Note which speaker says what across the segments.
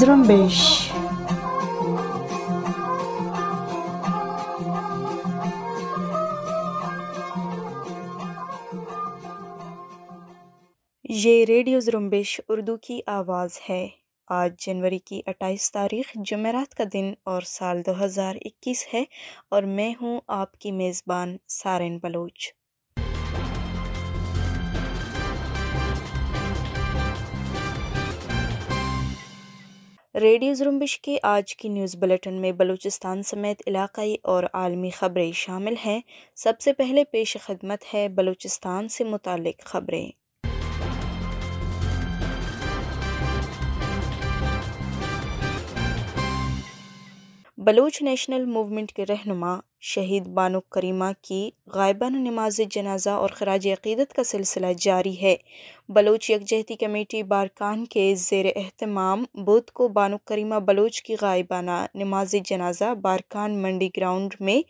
Speaker 1: beş. ये रेडियो जुम्बिश उर्दू की आवाज़ है आज जनवरी की 28 तारीख जमेरात का दिन और साल 2021 है और मैं हूँ आपकी मेज़बान सारेन बलोच रेडियो जुम्बिश के आज की न्यूज़ बुलेटिन में बलूचिस्तान समेत इलाकई और आलमी ख़बरें शामिल हैं सबसे पहले पेश खदमत है बलूचिस्तान से मुतल ख़बरें बलूच नेशनल मूवमेंट के रहनुमा शहीद बानो करीमा की गायबान नमाज जनाजा और खराज अकीदत का सिलसिला जारी है बलूच यकजहती कमेटी बारकान के जेर अहतमाम बुध को बानो करीमा बलूच की गायबाना नमाज जनाजा बारकान मंडी ग्राउंड में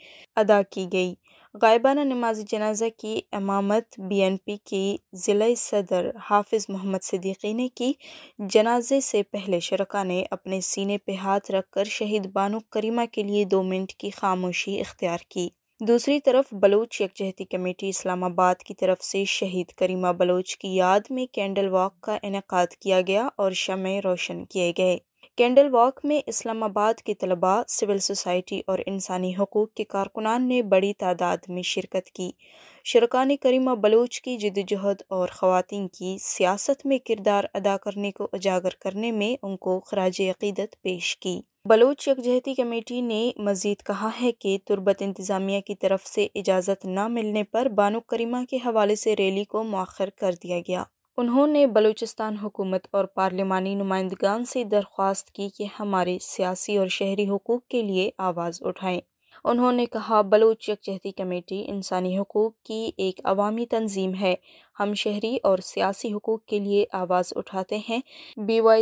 Speaker 1: अदा की गई गायबाना नमाज जनाजा की अमामत बीएनपी की जिले सदर हाफिज़ मोहम्मद सिद्दीकी ने की जनाजे से पहले शरका ने अपने सीने पर हाथ रखकर शहीद बानो करीमा के लिए दो मिनट की खामोशी इख्तियार की दूसरी तरफ बलोच यकजहती कमेटी इस्लामाबाद की तरफ से शहीद करीमा बलोच की याद में कैंडल वॉक का इनका किया गया और शमें रोशन किए गए कैंडल वॉक में इस्लामाबाद के तलबा सिविल सोसाइटी और इंसानी हकूक़ के कारकुनान ने बड़ी तादाद में शिरकत की शरकान करीमा बलोच की जदजहद और ख़वान की सियासत में किरदार अदा करने को उजागर करने में उनको खराज अक़ीदत पेश की बलोच यकजहती कमेटी ने मजीद कहा है कि तुरबत इंतज़ामिया की तरफ से इजाज़त न मिलने पर बानो करीमा के हवाले से रैली को मौखर कर दिया गया उन्होंने बलूचिस्तान हुकूमत और पार्लिमानी नुमाइंदगान से दरख्वास्त की कि हमारे सियासी और शहरी हकूक़ के लिए आवाज़ उठाएं उन्होंने कहा बलूच यकजहती कमेटी इंसानी हकूक़ की एक अवामी तंजीम है हम शहरी और सियासी हकूक़ के लिए आवाज़ उठाते हैं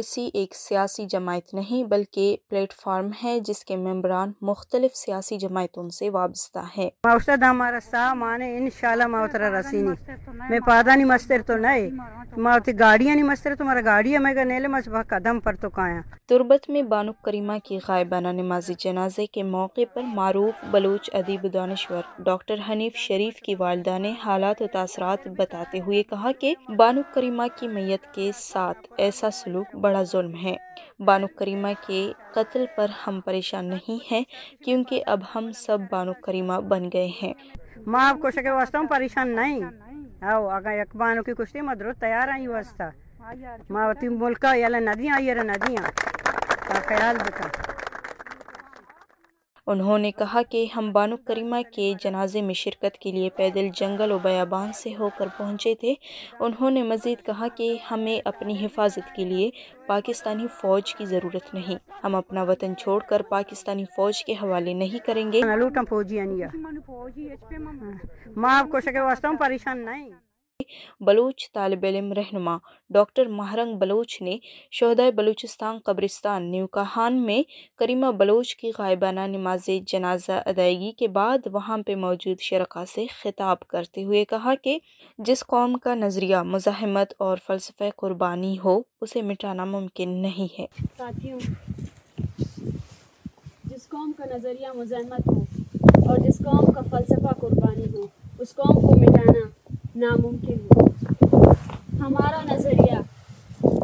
Speaker 1: सी एक सियासी जमायत नहीं बल्कि प्लेटफार्म है जिसके मम्बरान मुख्तलिफ सियासी जमायतों से वाबस्ता है तुर्बत मैं पादा नहीं मस्तर तो नहीं मस्तर तुम्हारा तो कदम पर तो काया में बानु करीमा की गायबाना नमाजी जनाजे के मौके पर मारूफ बलूच अदीब दानश्वर डॉक्टर हनीफ शरीफ की वालदा ने हालात तासरात बताते हुए कहा कि बानु करीमा की मैयत के साथ ऐसा सलूक बड़ा जुल्म है बानु करीमा के कत्ल पर हम परेशान नहीं हैं क्योंकि अब हम सब बानु करीमा बन गए हैं माँ आपको शक वास्तव परेशान नहीं आओ अगर एक बानो की कुश्ती मदरो तैयार आई वास्ता माँ मुल्क नदियाँ ये नदियाँ ख्याल बता उन्होंने कहा कि हम बानो करीमा के जनाजे में शिरकत के लिए पैदल जंगल व बयाबान से होकर पहुंचे थे उन्होंने मज़ीद कहा कि हमें अपनी हिफाजत के लिए पाकिस्तानी फ़ौज की ज़रूरत नहीं हम अपना वतन छोड़कर पाकिस्तानी फ़ौज के हवाले नहीं करेंगे हाँ। परेशान नहीं बलूच तालब रहनमा डॉक्टर महरंग बलोच ने शहदाय बलूचिस्तान कब्रिस्तान न्यूकाहान में करीमा बलोच की गायबाना नमाज जनाजा अदायगी के बाद वहाँ पे मौजूद शरका से खिताब करते हुए कहा कि जिस कौम का नज़रिया मुजामत और फलसफे कुर्बानी हो उसे मिटाना मुमकिन नहीं है साथियों जिस कौम का नज़रिया मज़ाहमत हो और जिस कौम का फ़लसफ़ा कुर्बानी हो उस कौम को मिटाना नामुमकिन हो हमारा नज़रिया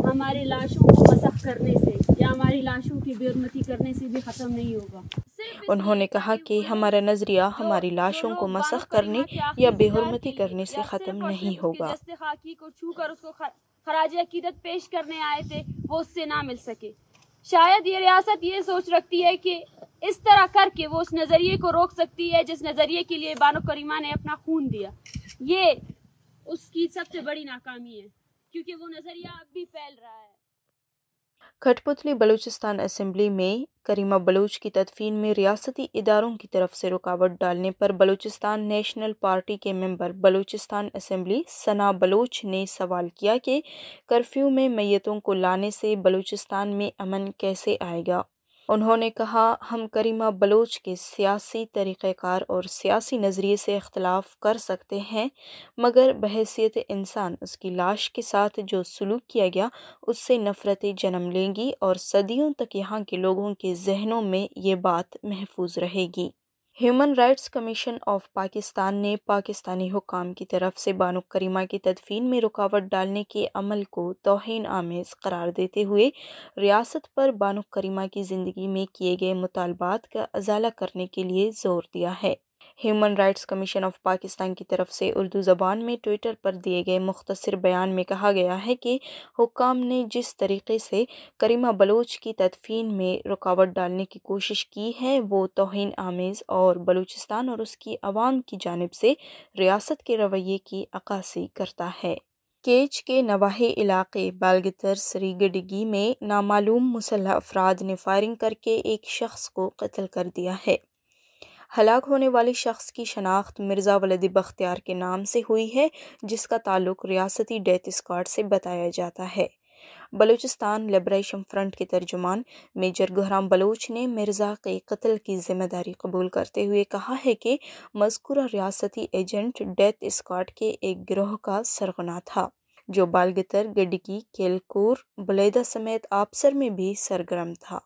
Speaker 1: हमारी लाशों को मसख करने से या हमारी लाशों की बेरमती करने से भी ख़त्म नहीं होगा उन्होंने कहा कि हमारा नज़रिया हमारी लाशों को मसख करने या बेहरमती करने से ख़त्म नहीं होगा को छू कर उसको खराज अकीदत पेश करने आए थे वो उससे ना मिल सके शायद ये रियासत ये सोच रखती है कि इस तरह करके वो उस नज़रिए को रोक सकती है जिस नज़रिए के लिए बानो करीमा ने अपना खून दिया ये उसकी सबसे बड़ी नाकामी है क्योंकि वो नज़रिया अब भी फैल रहा है कठपुतली बलूचिस्तान असम्बली में करीमा बलूच की तदफीन में रियासती इदारों की तरफ से रुकावट डालने पर बलूचिस्तान नेशनल पार्टी के मेंबर बलूचिस्तान असम्बली सना बलूच ने सवाल किया कि कर्फ्यू में मैतों को लाने से बलूचिस्तान में अमन कैसे आएगा उन्होंने कहा हम करीमा बलोच के सियासी तरीक़ार और सियासी नज़रिए से अख्तिलाफ़ कर सकते हैं मगर बहसीत इंसान उसकी लाश के साथ जो सलूक किया गया उससे नफ़रतें जन्म लेंगी और सदियों तक यहाँ के लोगों के जहनों में ये बात महफूज रहेगी human rights commission of Pakistan ने पाकिस्तानी हुकाम की तरफ से बानो करीमा की तदफीन में रुकावट डालने के अमल को तोहन आमेज़ करार देते हुए रियासत पर बानो करीमा की ज़िंदगी में किए गए मुतालबात का अजाला करने के लिए ज़ोर दिया है human rights commission of Pakistan की तरफ से उर्दू ज़बान में ट्विटर पर दिए गए मुख्तर बयान में कहा गया है कि हुकाम ने जिस तरीके से करीमा बलोच की तदफीन में रुकावट डालने की कोशिश की है वो तोहन आमेज़ और बलूचिस्तान और उसकी आवाम की जानब से रियासत के रवैये की अक्सी करता है केच के नवाही इलाके बालगतर सरीगडगी में नामालूम मुसलह अफराद ने फायरिंग करके एक शख्स को कत्ल कर दिया है हलाक होने वाले शख्स की शनाख्त मिर्ज़ा वलद बख्तियार के नाम से हुई है जिसका ताल्लुक रियासती डेथ स्क्वाड से बताया जाता है बलूचिस्तान लिब्रेशन फ्रंट के तर्जुमान मेजर गहराम बलोच ने मिर्ज़ा के कत्ल की जिम्मेदारी कबूल करते हुए कहा है कि मजकूरा रियासती एजेंट डेथ स्क्वाड के एक गिरोह का सरगना था जो बालगतर गडकी केलकूर बलैदा समेत आपसर में भी सरगर्म था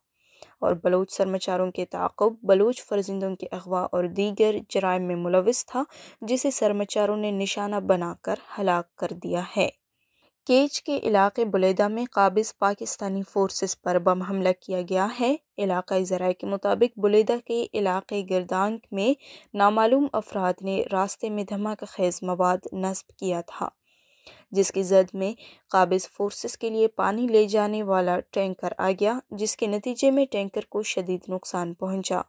Speaker 1: और बलोच सरमाचारों के ताक़ब बलोच फर्जिंदों के अगवा और दीगर जराय में मुलविस था जिसे सरमाचारों ने निशाना बनाकर हलाक कर दिया है केच के इलाके बुलेदा में काबिज पाकिस्तानी फोर्सेस पर बम हमला किया गया है इलाकई जराये के मुताबिक बुलेदा के इलाके गिरदांग में नामालूम अफराद ने रास्ते में धमाका खेज मवाद नस्ब किया था जिसकी जद में काबिज फोर्सेस के लिए पानी ले जाने वाला टैंकर आ गया जिसके नतीजे में टैंकर को शदीद नुकसान पहुंचा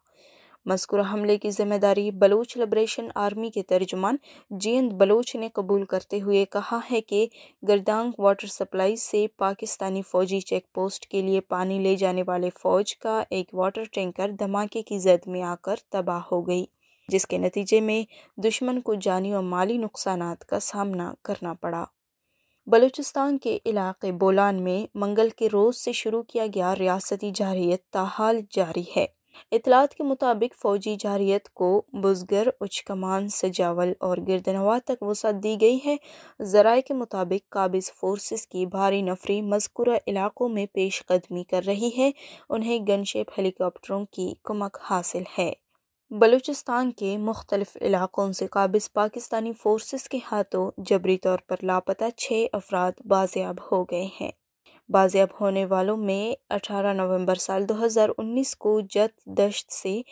Speaker 1: मस्कुर हमले की जिम्मेदारी बलोच लिब्रेशन आर्मी के तर्जुमान जयंत बलोच ने कबूल करते हुए कहा है कि गर्दांग वाटर सप्लाई से पाकिस्तानी फौजी चेक पोस्ट के लिए पानी ले जाने वाले फौज का एक वाटर टैंकर धमाके की जद में आकर तबाह हो गई जिसके नतीजे में दुश्मन को जानी और माली नुकसान का सामना करना पड़ा बलूचिस्तान के इलाके बोलान में मंगल के रोज़ से शुरू किया गया रियासती जारियत ताहाल जारी है इतलात के मुताबिक फ़ौजी जारियत को बुजगर उच्च कमान सजावल और गिरदनवा तक वसत दी गई है ज़राए के मुताबिक काबिज फोर्सेस की भारी नफरी मजकूरा इलाकों में पेश कदमी कर रही है उन्हें गनशेप हेलीकॉप्टरों की कमक हासिल है बलूचिस्तान के मुख्तलिफ इलाक़ों से काबिज पाकिस्तानी फोर्सेस के हाथों जबरी तौर पर लापता छः अफराद बाजियाब हो गए हैं बाजियाब होने वालों में 18 नवंबर साल 2019 को जत दश्त से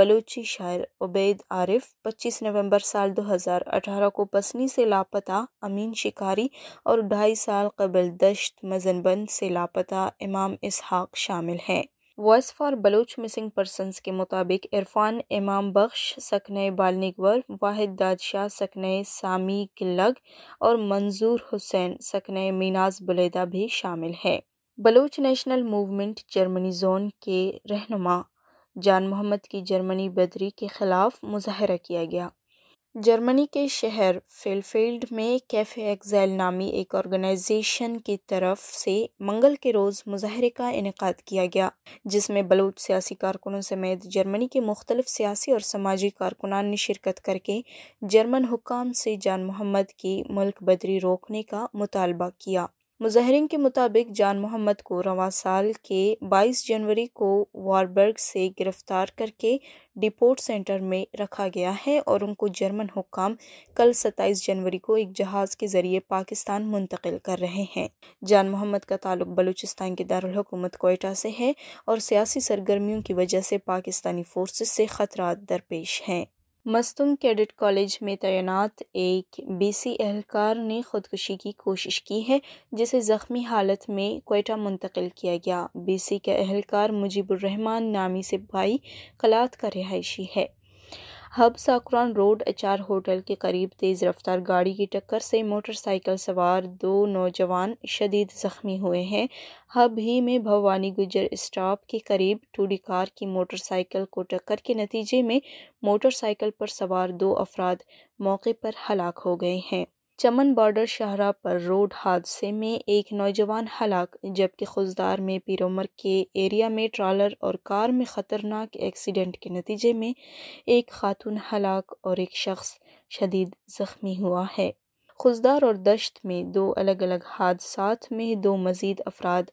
Speaker 1: बलूची शायर उबैद आरिफ 25 नवंबर साल 2018 को पसनी से लापता अमीन शिकारी और ढाई साल कबल दश्त मजनबंद से लापता इमाम इसहाक शामिल हैं voice for Baloch missing persons के मुताबिक इरफान इमाम बख्श सकन बालनिकवर वाहिद दादशाह सकन सामी किल्लग और मंजूर हुसैन सकन मीनाज बलैदा भी शामिल हैं Baloch national movement Germany zone के रहनुमा जान मोहम्मद की जर्मनी बदरी के ख़िलाफ़ मुजाहरा किया गया जर्मनी के शहर फेलफेल्ड में कैफ़े एक्जैल नामी एक ऑर्गेनाइजेशन की तरफ से मंगल के रोज़ मुजाहरे का इनका किया गया जिसमें बलूच सियासी कारकुनों समेत जर्मनी के मुख्तलिफ सियासी और समाजी कारकुनान ने शिरकत करके जर्मन हुकाम से जान मोहम्मद की मुल्क बदरी रोकने का मुतालबा किया मुजाहरीन के मुताबिक जान मोहम्मद को रवा साल के 22 जनवरी को वारबर्ग से गिरफ्तार करके डिपोर्ट सेंटर में रखा गया है और उनको जर्मन हुकाम कल 27 जनवरी को एक जहाज़ के ज़रिए पाकिस्तान मुंतकिल कर रहे हैं जान मोहम्मद का ताल्लुक बलूचिस्तान के दारकूमत कोयटा से है और सियासी सरगर्मियों की वजह से पाकिस्तानी फोर्सेस से ख़तरा दरपेश हैं मस्तूम कैडेट कॉलेज में तैनात एक बीसी एहलकार ने खुदकुशी की कोशिश की है जिसे ज़ख्मी हालत में कोयटा मुंतकिल किया गया बीसी का एहलकार मुजीबुररहमान नामी से भाई कलात का रिहायशी है हब साकुरान रोड अचार होटल के करीब तेज़ रफ्तार गाड़ी की टक्कर से मोटरसाइकिल सवार दो नौजवान शदीद ज़ख्मी हुए हैं हब ही में भवानी गुजर स्टॉप के करीब टूडी कार की मोटरसाइकिल को टक्कर के नतीजे में मोटरसाइकिल पर सवार दो अफराद मौके पर हलाक हो गए हैं चमन बॉर्डर शाहरा पर रोड हादसे में एक नौजवान हलाक जबकि खुजदार में पीरोमर के एरिया में ट्रालर और कार में ख़तरनाक एक्सीडेंट के नतीजे में एक खातून हलाक और एक शख्स शदीद ज़ख्मी हुआ है खुजदार और दश्त में दो अलग अलग हादसा में दो मज़ीद अफराद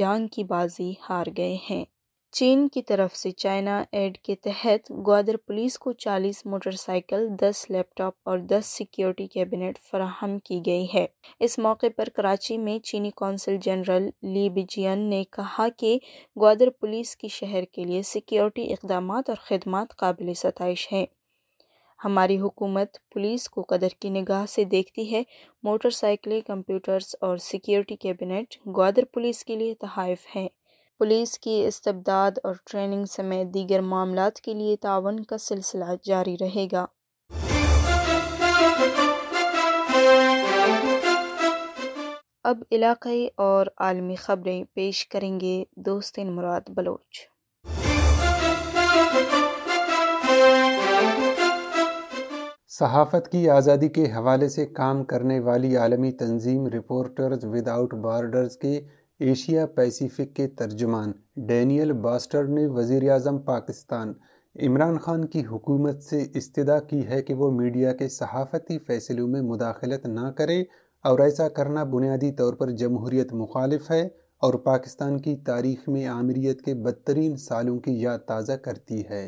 Speaker 1: जान की बाजी हार गए हैं चीन की तरफ से चाइना एड के तहत ग्वादर पुलिस को 40 मोटरसाइकिल 10 लैपटॉप और 10 सिक्योरिटी कैबिनेट फराहम की गई है इस मौके पर कराची में चीनी कौंसल जनरल ली बिजियन ने कहा कि ग्वादर पुलिस की शहर के लिए सिक्योरिटी इकदाम और ख़दमात काबिल सतश हैं हमारी हुकूमत पुलिस को कदर की निगाह से देखती है मोटरसाइकिलें कंप्यूटर्स और सिक्योरिटी कैबिनेट ग्वादर पुलिस के लिए तहफ़ हैं पुलिस की इस्तबदाद और ट्रेनिंग समेत दीगर मामला के लिए तावन का सिलसिला जारी रहेगा अब इलाकई और आलमी ख़बरें पेश करेंगे दोस्तिन मुराद बलोच
Speaker 2: सहाफ़त की आज़ादी के हवाले से काम करने वाली आलमी तंजीम रिपोर्टर्स विदाउट बॉर्डर्स के एशिया पैसिफिक के तर्जुमान डैनियल बास्टर ने वज़ी अजम पाकिस्तान इमरान खान की हुकूमत से इस्तदा की है कि वो मीडिया के सहाफ़ती फ़ैसलों में मुदाखलत ना करे और ऐसा करना बुनियादी तौर पर जमहूरीत मुखालफ है और पाकिस्तान की तारीख में आमरीत के बदतरीन सालों की याद ताज़ा करती है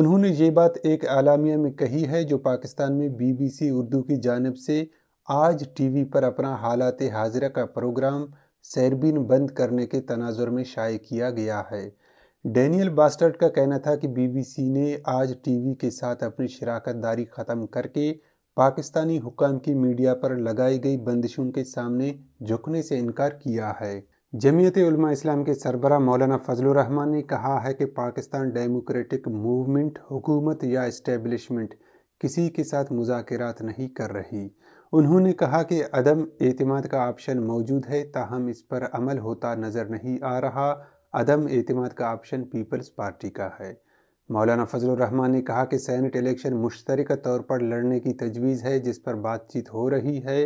Speaker 2: उन्होंने ये बात एक आलामिया में कही है जो पाकिस्तान में बीबीसी उर्दू की जानब से आज टीवी पर अपना हालात हाजिरा का प्रोग्राम सैरबिन बंद करने के तनाजुर में शाये किया गया है डेनियल बास्टर्ड का कहना था कि बीबीसी ने आज टीवी के साथ अपनी शराकत दारी ख़त्म करके पाकिस्तानी हुकाम की मीडिया पर लगाई गई बंदिशों के सामने झुकने से इनकार किया है जमीयत इस्लाम के सरबरा मौलाना फजलरहमान ने कहा है कि पाकिस्तान डेमोक्रेटिक मूवमेंट हुकूमत या इस्टेबलिशमेंट किसी के साथ मुजाकर नहीं कर रही उन्होंने कहा कि अदम एतमाद का ऑप्शन मौजूद है ताहम इस पर अमल होता नज़र नहीं आ रहा अदम एतमाद का ऑप्शन पीपल्स पार्टी का है मौलाना रहमान ने कहा कि सैनट इलेक्शन मुश्तरक तौर पर लड़ने की तजवीज़ है जिस पर बातचीत हो रही है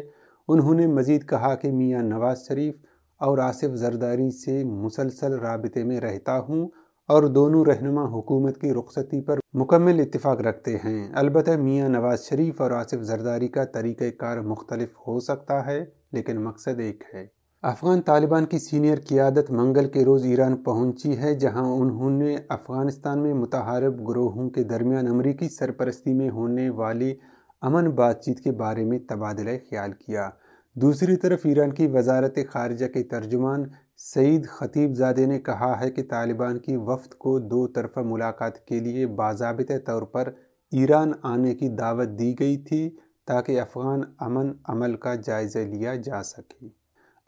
Speaker 2: उन्होंने मज़ीद कहा कि मियाँ नवाज शरीफ और आसिफ जरदारी से मुसलसल रबते में रहता हूँ और दोनों रहनुमा हुकूमत की रुखसती पर मुकम्मल इतफ़ाक़ रखते हैं अलबत् मियाँ नवाज़ शरीफ और आसिफ जरदारी का तरीक़ार मुख्तलफ हो सकता है लेकिन मकसद एक है अफ़गान तालिबान की सीनियर क्यादत मंगल के रोज़ ईरान पहुंची है जहां उन्होंने अफ़गानिस्तान में मुतहारब ग्रोहों के दरमियान अमरीकी सरपरस्ती में होने वाली अमन बातचीत के बारे में तबादला ख्याल किया दूसरी तरफ ईरान की वजारत खारजा के तर्जुमान सईद ख़तीबजादे ने कहा है कि तालिबान की वफद को दो तरफ़ा मुलाकात के लिए बाबित तौर पर ईरान आने की दावत दी गई थी ताकि अफ़गान अमन अमल का जायज़ा लिया जा सके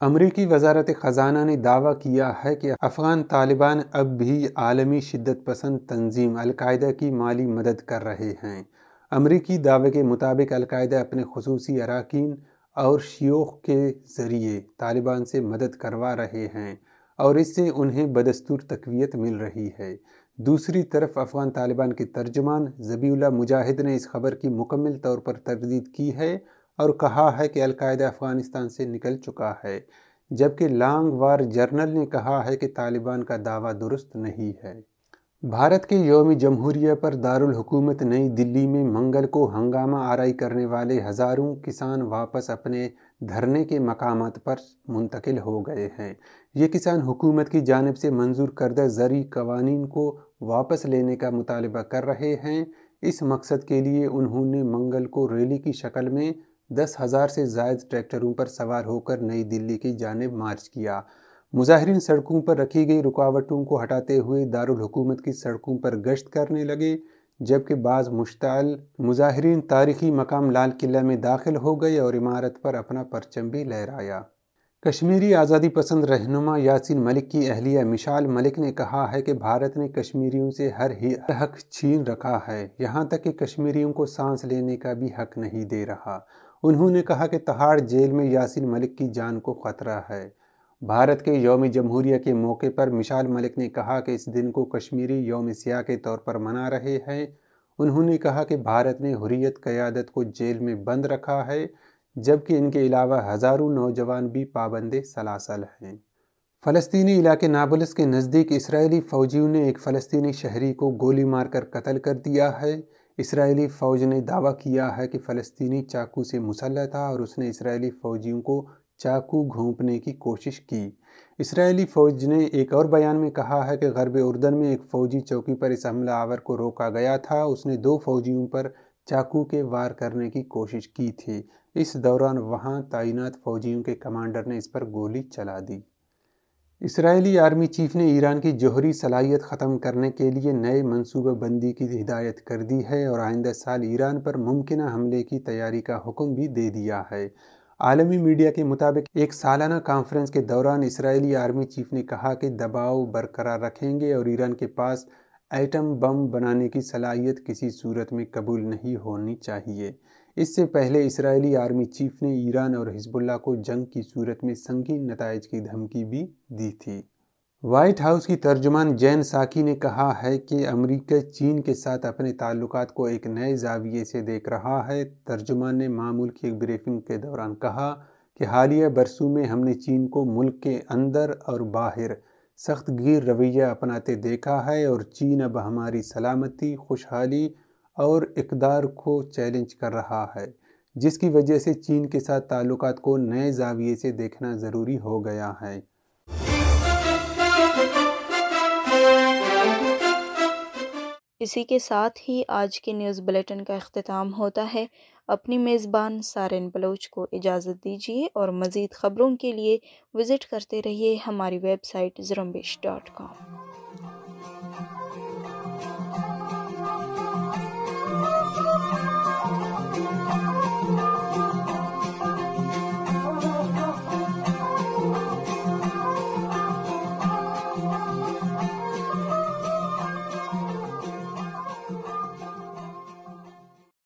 Speaker 2: अमरीकी वजारत ख़जाना ने दावा किया है कि अफ़गान तालिबान अब भी आलमी शिदत पसंद तंजीम अलकायदा की माली मदद कर रहे हैं अमरीकी दावे के मुताबिक अलकायदा अपने खसूसी अरकान और शियोख के ज़रिए तालिबान से मदद करवा रहे हैं और इससे उन्हें बदस्तूर तकवीत मिल रही है दूसरी तरफ अफ़गान तालिबान के तर्जमान जबीउल्ला मुजाहिद ने इस खबर की मुकम्मल तौर पर तरदीद की है और कहा है कि अलकायदा अफ़गानिस्तान से निकल चुका है जबकि लांग वार जर्नल ने कहा है कि तालिबान का दावा दुरुस्त नहीं है भारत के योम जमहूरिया पर दारुल हुकूमत नई दिल्ली में मंगल को हंगामा आरई करने वाले हज़ारों किसान वापस अपने धरने के मकाम पर मुंतकिल हो गए हैं ये किसान हुकूमत की जानब से मंजूर करदा जरी कवानीन को वापस लेने का मुतालबा कर रहे हैं इस मकसद के लिए उन्होंने मंगल को रैली की शक्ल में दस हज़ार से जायद ट्रैक्टरों पर सवार होकर नई दिल्ली की जानब मार्च किया मुजाहरीन सड़कों पर रखी गई रुकावटों को हटाते हुए दारुल हुकूमत की सड़कों पर गश्त करने लगे जबकि बाज़ मुश्ताल मुजाहरीन तारीखी मकाम लाल किला में दाखिल हो गए और इमारत पर अपना परचम भी लहराया कश्मीरी आज़ादी पसंद रहनुमा यासिन मलिक की अहलिया मिशाल मलिक ने कहा है कि भारत ने कश्मीरियों से हर ही हक छीन रखा है यहाँ तक कि कश्मीरियों को सांस लेने का भी हक नहीं दे रहा उन्होंने कहा कि तहाड़ जेल में यासिन मलिक की जान को ख़तरा है भारत के योम जमहूरिया के मौके पर मिशाल मलिक ने कहा कि इस दिन को कश्मीरी योम सियाह के तौर पर मना रहे हैं उन्होंने कहा कि भारत ने हुरियत क़्यादत को जेल में बंद रखा है जबकि इनके अलावा हज़ारों नौजवान भी पाबंद सलासल हैं फ़लस्तनी इलाके नाबुलस के नज़दीक इसराइली फ़ौजियों ने एक फ़लस्तनी शहरी को गोली मारकर कत्ल कर दिया है इसराइली फ़ौज ने दावा किया है कि फलस्तनी चाकू से मुसल था और उसने इसराइली फ़ौजियों को चाकू घोंपने की कोशिश की इसराइली फौज ने एक और बयान में कहा है कि गरब उर्दन में एक फौजी चौकी पर इस हमला आवर को रोका गया था उसने दो फौजियों पर चाकू के वार करने की कोशिश की थी इस दौरान वहां तैनात फौजियों के कमांडर ने इस पर गोली चला दी इसराइली आर्मी चीफ ने ईरान की जोहरी सलाहियत ख़त्म करने के लिए नए मनसूबाबंदी की हिदायत कर दी है और आइंदा साल ईरान पर मुमकिन हमले की तैयारी का हुक्म भी दे दिया है आलमी मीडिया के मुताबिक एक सालाना कॉन्फ्रेंस के दौरान इसराइली आर्मी चीफ ने कहा कि दबाव बरकरार रखेंगे और ईरान के पास एटम बम बनाने की सलाहियत किसी सूरत में कबूल नहीं होनी चाहिए इससे पहले इसराइली आर्मी चीफ ने ईरान और हिजबुल्ला को जंग की सूरत में संगीन नतज की धमकी भी दी थी व्हाइट हाउस की तर्जुमान जैन साकी ने कहा है कि अमेरिका चीन के साथ अपने ताल्लुक को एक नए जाविये से देख रहा है तर्जुमान ने मामूल की एक ब्रीफिंग के दौरान कहा कि हालिया बरसों में हमने चीन को मुल्क के अंदर और बाहर सख्त गिर रवैया अपनाते देखा है और चीन अब हमारी सलामती खुशहाली और इकदार को चैलेंज कर रहा है जिसकी वजह से चीन के साथ ताल्लुक को नए जाविये से देखना ज़रूरी हो गया है
Speaker 1: इसी के साथ ही आज के न्यूज़ बुलेटिन का अख्ताम होता है अपनी मेज़बान सारे बलोच को इजाज़त दीजिए और मज़ीद ख़बरों के लिए विज़िट करते रहिए हमारी वेबसाइट ज़रम्बिश डॉट कॉम